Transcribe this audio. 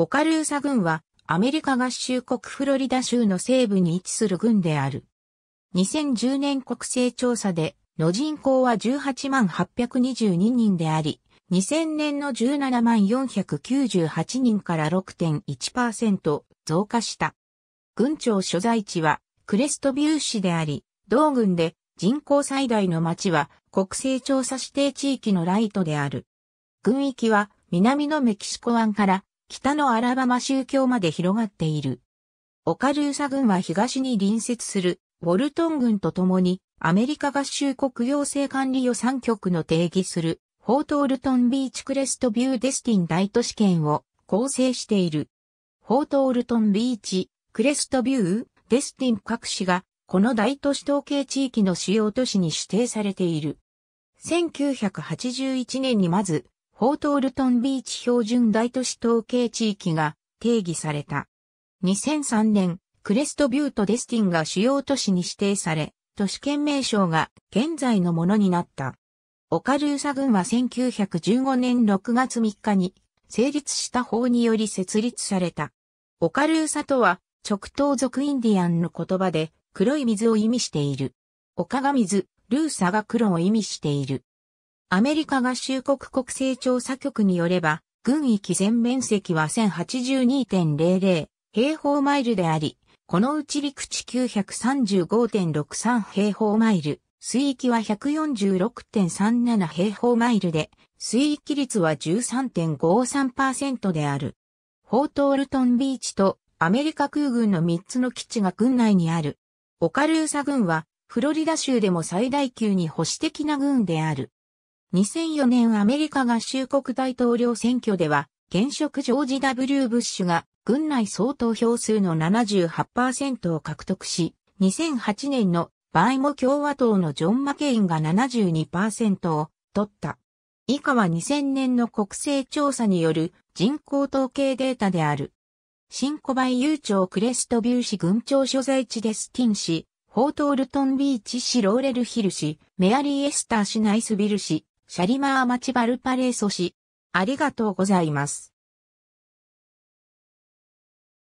オカルーサ軍はアメリカ合衆国フロリダ州の西部に位置する軍である。2010年国勢調査での人口は18万822人であり、2000年の17万498人から6.1%増加した。郡庁所在地はクレストビュー市であり、同軍で人口最大の町は国勢調査指定地域のライトである。軍域は南のメキシコ湾から北のアラバマ宗教まで広がっている。オカルーサ軍は東に隣接するウォルトン軍とともにアメリカ合衆国行政管理予算局の定義するフォートウルトンビーチクレストビューデスティン大都市圏を構成している。フォートウルトンビーチクレストビューデスティン各市がこの大都市統計地域の主要都市に指定されている。1981年にまずホートールトンビーチ標準大都市統計地域が定義された。2003年、クレストビュート・デスティンが主要都市に指定され、都市圏名称が現在のものになった。オカルーサ郡は1915年6月3日に成立した法により設立された。オカルーサとは直東族インディアンの言葉で黒い水を意味している。オカが水、ルーサが黒を意味している。アメリカ合衆国国勢調査局によれば、軍域全面積は1082.00平方マイルであり、このうち陸地935.63平方マイル、水域は146.37平方マイルで、水域率は13.53%である。フォートオルトンビーチとアメリカ空軍の3つの基地が軍内にある。オカルーサ軍はフロリダ州でも最大級に保守的な軍である。2004年アメリカ合衆国大統領選挙では、現職ジョージ・ W・ ブッシュが軍内総投票数の78%を獲得し、2008年の場合も共和党のジョン・マケインが72%を取った。以下は2000年の国勢調査による人口統計データである。新ーチョー、クレストビュー市軍庁所在地デスティン市、ホートールトンビーチ市ローレルヒル市、メアリーエスター市ナイスビル市、シャリマーマチバルパレーソ氏、ありがとうございます。